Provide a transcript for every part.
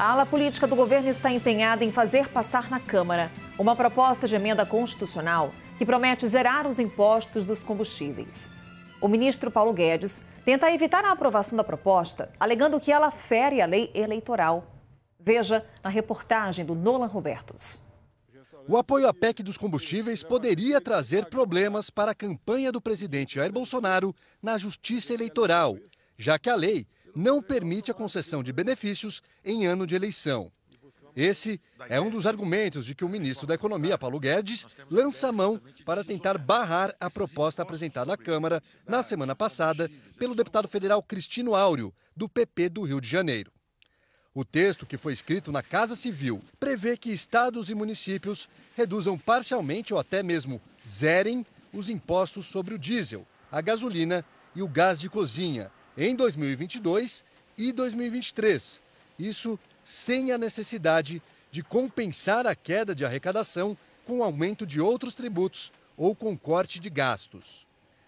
A ala política do governo está empenhada em fazer passar na Câmara uma proposta de emenda constitucional que promete zerar os impostos dos combustíveis. O ministro Paulo Guedes tenta evitar a aprovação da proposta, alegando que ela fere a lei eleitoral. Veja na reportagem do Nolan Robertos. O apoio à PEC dos combustíveis poderia trazer problemas para a campanha do presidente Jair Bolsonaro na Justiça Eleitoral, já que a lei não permite a concessão de benefícios em ano de eleição. Esse é um dos argumentos de que o ministro da Economia, Paulo Guedes, lança a mão para tentar barrar a proposta apresentada à Câmara na semana passada pelo deputado federal Cristino Áureo, do PP do Rio de Janeiro. O texto, que foi escrito na Casa Civil, prevê que estados e municípios reduzam parcialmente ou até mesmo zerem os impostos sobre o diesel, a gasolina e o gás de cozinha, em 2022 e 2023. Isso sem a necessidade de compensar a queda de arrecadação com aumento de outros tributos ou com corte de gastos.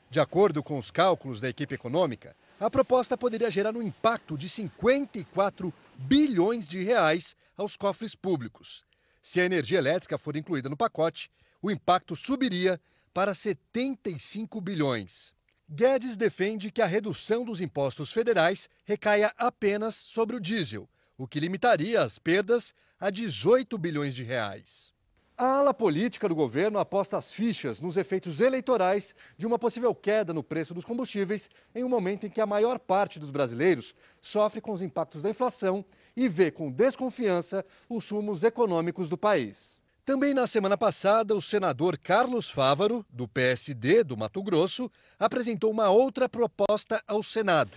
De acordo com os cálculos da equipe econômica, a proposta poderia gerar um impacto de 54 bilhões de reais aos cofres públicos. Se a energia elétrica for incluída no pacote, o impacto subiria para 75 bilhões. Guedes defende que a redução dos impostos federais recaia apenas sobre o diesel, o que limitaria as perdas a 18 bilhões de reais. A ala política do governo aposta as fichas nos efeitos eleitorais de uma possível queda no preço dos combustíveis em um momento em que a maior parte dos brasileiros sofre com os impactos da inflação e vê com desconfiança os rumos econômicos do país. Também na semana passada, o senador Carlos Fávaro, do PSD do Mato Grosso, apresentou uma outra proposta ao Senado.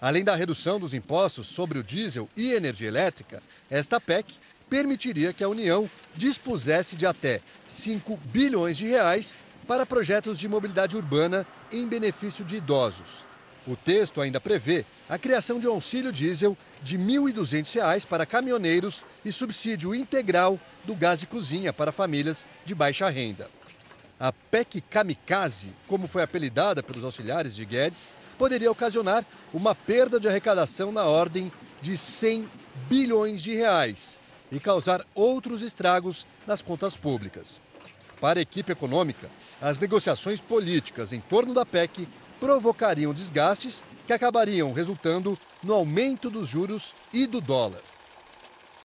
Além da redução dos impostos sobre o diesel e energia elétrica, esta PEC permitiria que a União dispusesse de até 5 bilhões de reais para projetos de mobilidade urbana em benefício de idosos. O texto ainda prevê a criação de um auxílio diesel de R$ 1.200 para caminhoneiros e subsídio integral do gás e cozinha para famílias de baixa renda. A PEC Kamikaze, como foi apelidada pelos auxiliares de Guedes, poderia ocasionar uma perda de arrecadação na ordem de 100 bilhões de reais e causar outros estragos nas contas públicas. Para a equipe econômica, as negociações políticas em torno da PEC provocariam desgastes que acabariam resultando no aumento dos juros e do dólar.